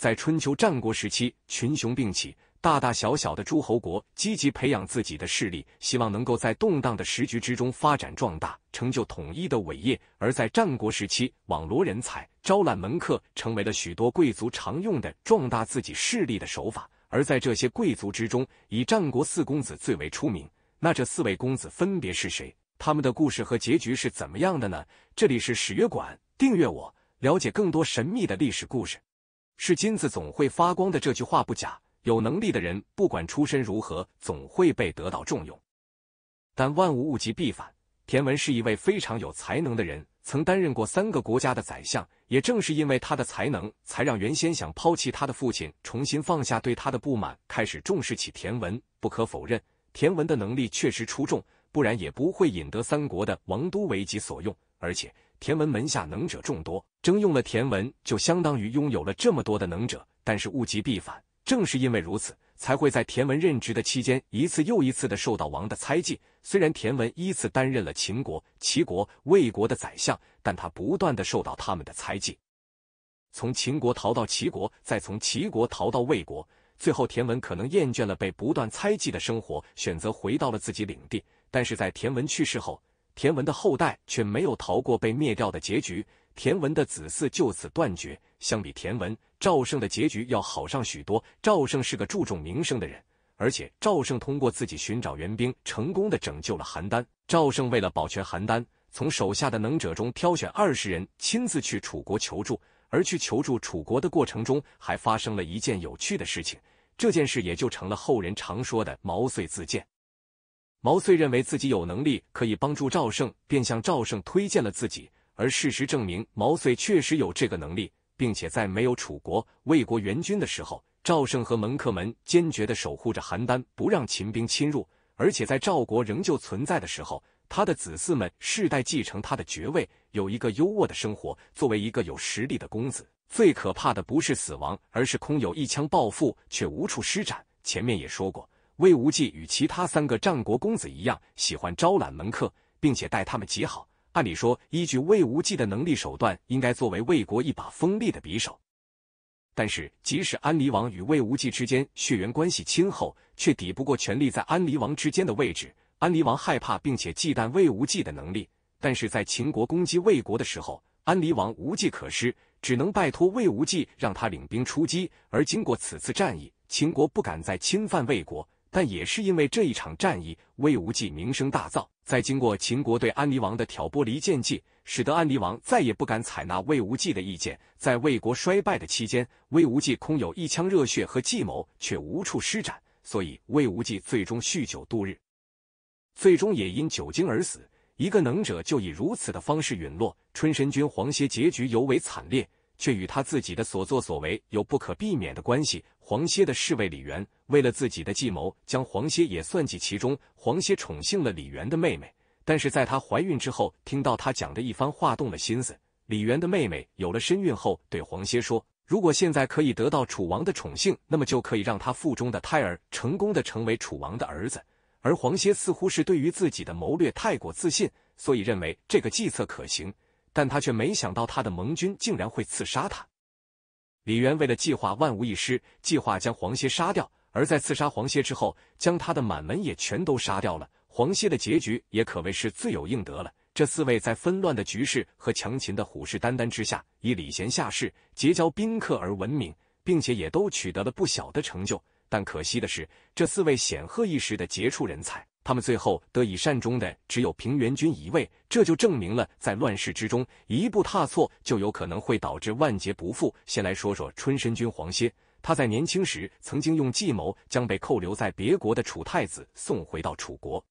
在春秋战国时期，群雄并起，大大小小的诸侯国积极培养自己的势力，希望能够在动荡的时局之中发展壮大，成就统一的伟业。而在战国时期，网罗人才、招揽门客，成为了许多贵族常用的壮大自己势力的手法。而在这些贵族之中，以战国四公子最为出名。那这四位公子分别是谁？他们的故事和结局是怎么样的呢？这里是史乐馆，订阅我，了解更多神秘的历史故事。是金子总会发光的这句话不假，有能力的人不管出身如何，总会被得到重用。但万物物极必反，田文是一位非常有才能的人，曾担任过三个国家的宰相。也正是因为他的才能，才让原先想抛弃他的父亲重新放下对他的不满，开始重视起田文。不可否认，田文的能力确实出众，不然也不会引得三国的王都为己所用。而且。田文门下能者众多，征用了田文，就相当于拥有了这么多的能者。但是物极必反，正是因为如此，才会在田文任职的期间，一次又一次的受到王的猜忌。虽然田文依次担任了秦国、齐国、魏国的宰相，但他不断的受到他们的猜忌。从秦国逃到齐国，再从齐国逃到魏国，最后田文可能厌倦了被不断猜忌的生活，选择回到了自己领地。但是在田文去世后。田文的后代却没有逃过被灭掉的结局，田文的子嗣就此断绝。相比田文，赵胜的结局要好上许多。赵胜是个注重名声的人，而且赵胜通过自己寻找援兵，成功的拯救了邯郸。赵胜为了保全邯郸，从手下的能者中挑选二十人，亲自去楚国求助。而去求助楚国的过程中，还发生了一件有趣的事情，这件事也就成了后人常说的毛遂自荐。毛遂认为自己有能力可以帮助赵胜，便向赵胜推荐了自己。而事实证明，毛遂确实有这个能力，并且在没有楚国、魏国援军的时候，赵胜和门客们坚决的守护着邯郸，不让秦兵侵入。而且在赵国仍旧存在的时候，他的子嗣们世代继承他的爵位，有一个优渥的生活。作为一个有实力的公子，最可怕的不是死亡，而是空有一腔抱负却无处施展。前面也说过。魏无忌与其他三个战国公子一样，喜欢招揽门客，并且待他们极好。按理说，依据魏无忌的能力手段，应该作为魏国一把锋利的匕首。但是，即使安离王与魏无忌之间血缘关系亲厚，却抵不过权力在安离王之间的位置。安离王害怕并且忌惮魏无忌的能力，但是在秦国攻击魏国的时候，安离王无计可施，只能拜托魏无忌让他领兵出击。而经过此次战役，秦国不敢再侵犯魏国。但也是因为这一场战役，魏无忌名声大噪。在经过秦国对安离王的挑拨离间计，使得安离王再也不敢采纳魏无忌的意见。在魏国衰败的期间，魏无忌空有一腔热血和计谋，却无处施展，所以魏无忌最终酗酒度日，最终也因酒精而死。一个能者就以如此的方式陨落。春申君黄歇结局尤为惨烈。却与他自己的所作所为有不可避免的关系。黄歇的侍卫李元为了自己的计谋，将黄歇也算计其中。黄歇宠幸了李元的妹妹，但是在他怀孕之后，听到他讲的一番话，动了心思。李元的妹妹有了身孕后，对黄歇说：“如果现在可以得到楚王的宠幸，那么就可以让他腹中的胎儿成功的成为楚王的儿子。”而黄歇似乎是对于自己的谋略太过自信，所以认为这个计策可行。但他却没想到，他的盟军竟然会刺杀他。李渊为了计划万无一失，计划将黄歇杀掉，而在刺杀黄歇之后，将他的满门也全都杀掉了。黄歇的结局也可谓是罪有应得了。这四位在纷乱的局势和强秦的虎视眈眈之下，以礼贤下士、结交宾客而闻名，并且也都取得了不小的成就。但可惜的是，这四位显赫一时的杰出人才。他们最后得以善终的只有平原君一位，这就证明了在乱世之中，一步踏错就有可能会导致万劫不复。先来说说春申君黄歇，他在年轻时曾经用计谋将被扣留在别国的楚太子送回到楚国，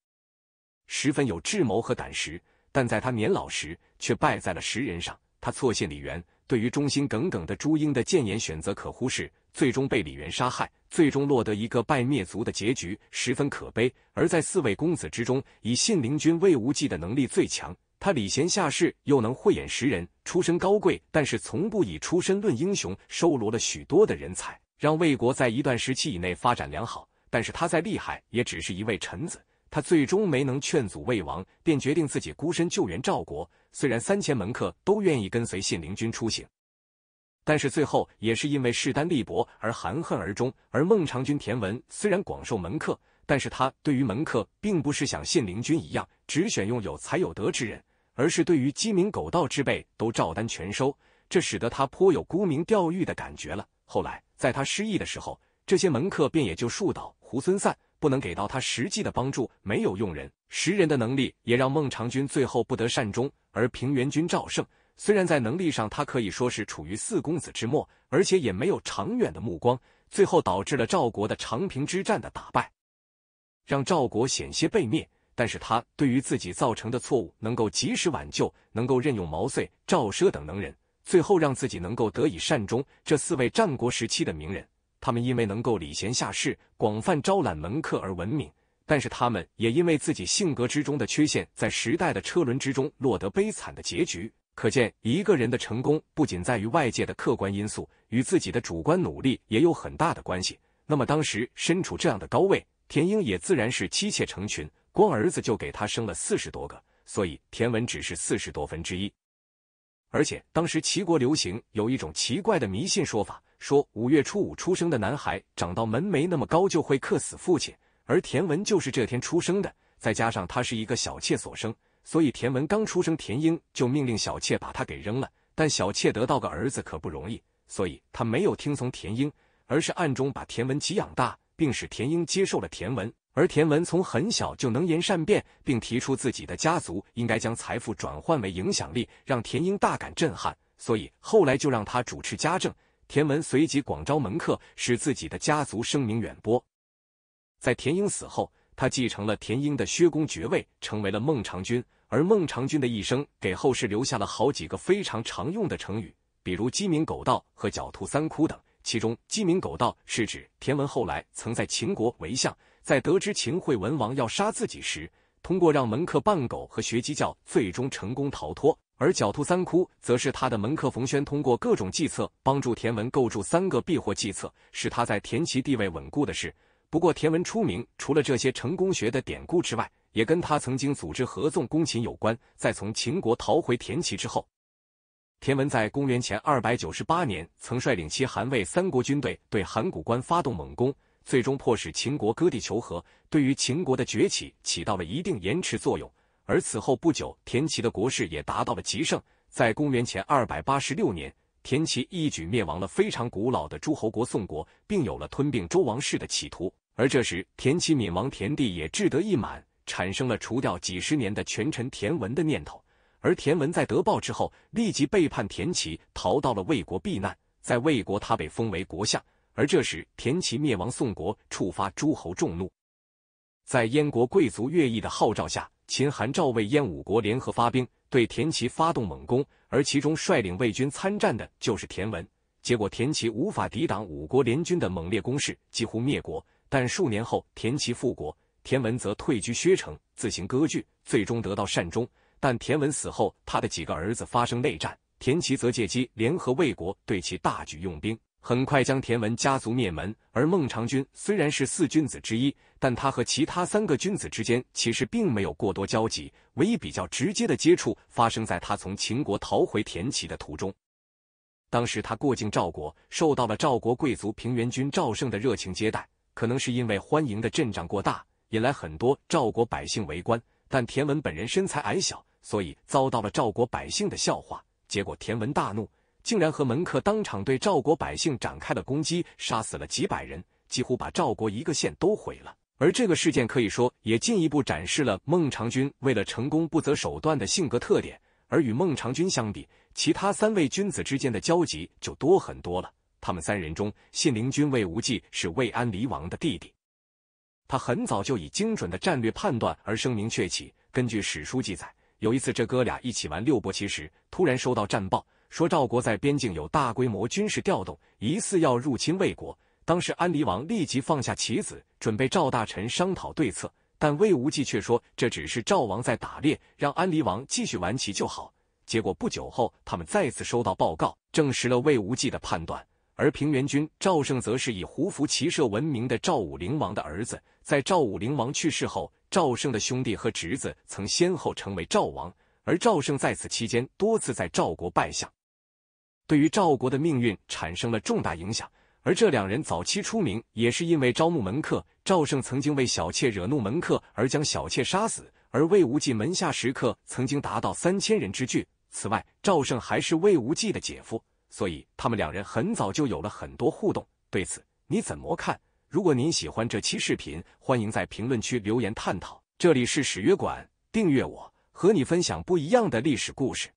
十分有智谋和胆识；但在他年老时却败在了识人上，他错信李元。对于忠心耿耿的朱英的谏言选择可忽视，最终被李渊杀害，最终落得一个败灭族的结局，十分可悲。而在四位公子之中，以信陵君魏无忌的能力最强，他礼贤下士，又能慧眼识人，出身高贵，但是从不以出身论英雄，收罗了许多的人才，让魏国在一段时期以内发展良好。但是他再厉害，也只是一位臣子。他最终没能劝阻魏王，便决定自己孤身救援赵国。虽然三千门客都愿意跟随信陵君出行，但是最后也是因为势单力薄而含恨而终。而孟尝君田文虽然广受门客，但是他对于门客并不是像信陵君一样只选用有才有德之人，而是对于鸡鸣狗盗之辈都照单全收，这使得他颇有沽名钓誉的感觉了。后来在他失意的时候，这些门客便也就树倒猢狲散。不能给到他实际的帮助，没有用人识人的能力，也让孟尝君最后不得善终。而平原君赵胜虽然在能力上他可以说是处于四公子之末，而且也没有长远的目光，最后导致了赵国的长平之战的打败，让赵国险些被灭。但是他对于自己造成的错误能够及时挽救，能够任用毛遂、赵奢等能人，最后让自己能够得以善终。这四位战国时期的名人。他们因为能够礼贤下士、广泛招揽门客而闻名，但是他们也因为自己性格之中的缺陷，在时代的车轮之中落得悲惨的结局。可见，一个人的成功不仅在于外界的客观因素，与自己的主观努力也有很大的关系。那么，当时身处这样的高位，田英也自然是妻妾成群，光儿子就给他生了四十多个，所以田文只是四十多分之一。而且，当时齐国流行有一种奇怪的迷信说法。说五月初五出生的男孩，长到门楣那么高就会克死父亲。而田文就是这天出生的，再加上他是一个小妾所生，所以田文刚出生，田英就命令小妾把他给扔了。但小妾得到个儿子可不容易，所以他没有听从田英，而是暗中把田文给养大，并使田英接受了田文。而田文从很小就能言善辩，并提出自己的家族应该将财富转换为影响力，让田英大感震撼，所以后来就让他主持家政。田文随即广招门客，使自己的家族声名远播。在田英死后，他继承了田英的薛公爵位，成为了孟尝君。而孟尝君的一生，给后世留下了好几个非常常用的成语，比如“鸡鸣狗盗”和“狡兔三窟”等。其中，“鸡鸣狗盗”是指田文后来曾在秦国为相，在得知秦惠文王要杀自己时，通过让门客扮狗和学鸡叫，最终成功逃脱。而狡兔三窟，则是他的门客冯谖通过各种计策帮助田文构筑三个避祸计策，使他在田齐地位稳固的事。不过，田文出名除了这些成功学的典故之外，也跟他曾经组织合纵攻秦有关。在从秦国逃回田齐之后，田文在公元前2百九十八年曾率领齐、韩、魏三国军队对函谷关发动猛攻，最终迫使秦国割地求和，对于秦国的崛起起到了一定延迟作用。而此后不久，田齐的国势也达到了极盛。在公元前2百八十六年，田齐一举灭亡了非常古老的诸侯国宋国，并有了吞并周王室的企图。而这时，田齐闵王田地也志得意满，产生了除掉几十年的权臣田文的念头。而田文在得报之后，立即背叛田齐，逃到了魏国避难。在魏国，他被封为国相。而这时，田齐灭亡宋国，触发诸侯众怒，在燕国贵族乐毅的号召下。秦、韩、赵、魏、燕五国联合发兵，对田齐发动猛攻，而其中率领魏军参战的就是田文。结果田齐无法抵挡五国联军的猛烈攻势，几乎灭国。但数年后，田齐复国，田文则退居薛城，自行割据，最终得到善终。但田文死后，他的几个儿子发生内战，田齐则借机联合魏国，对其大举用兵。很快将田文家族灭门。而孟尝君虽然是四君子之一，但他和其他三个君子之间其实并没有过多交集。唯一比较直接的接触发生在他从秦国逃回田齐的途中。当时他过境赵国，受到了赵国贵族平原君赵胜的热情接待。可能是因为欢迎的阵仗过大，引来很多赵国百姓围观。但田文本人身材矮小，所以遭到了赵国百姓的笑话。结果田文大怒。竟然和门客当场对赵国百姓展开了攻击，杀死了几百人，几乎把赵国一个县都毁了。而这个事件可以说也进一步展示了孟尝君为了成功不择手段的性格特点。而与孟尝君相比，其他三位君子之间的交集就多很多了。他们三人中，信陵君魏无忌是魏安离王的弟弟，他很早就以精准的战略判断而声名鹊起。根据史书记载，有一次这哥俩一起玩六博棋时，突然收到战报。说赵国在边境有大规模军事调动，疑似要入侵魏国。当时安厘王立即放下棋子，准备赵大臣商讨对策。但魏无忌却说这只是赵王在打猎，让安厘王继续玩棋就好。结果不久后，他们再次收到报告，证实了魏无忌的判断。而平原君赵胜则是以胡服骑射闻名的赵武灵王的儿子。在赵武灵王去世后，赵胜的兄弟和侄子曾先后成为赵王，而赵胜在此期间多次在赵国拜相。对于赵国的命运产生了重大影响，而这两人早期出名也是因为招募门客。赵胜曾经为小妾惹怒门客而将小妾杀死，而魏无忌门下食客曾经达到三千人之巨。此外，赵胜还是魏无忌的姐夫，所以他们两人很早就有了很多互动。对此你怎么看？如果您喜欢这期视频，欢迎在评论区留言探讨。这里是史约馆，订阅我，和你分享不一样的历史故事。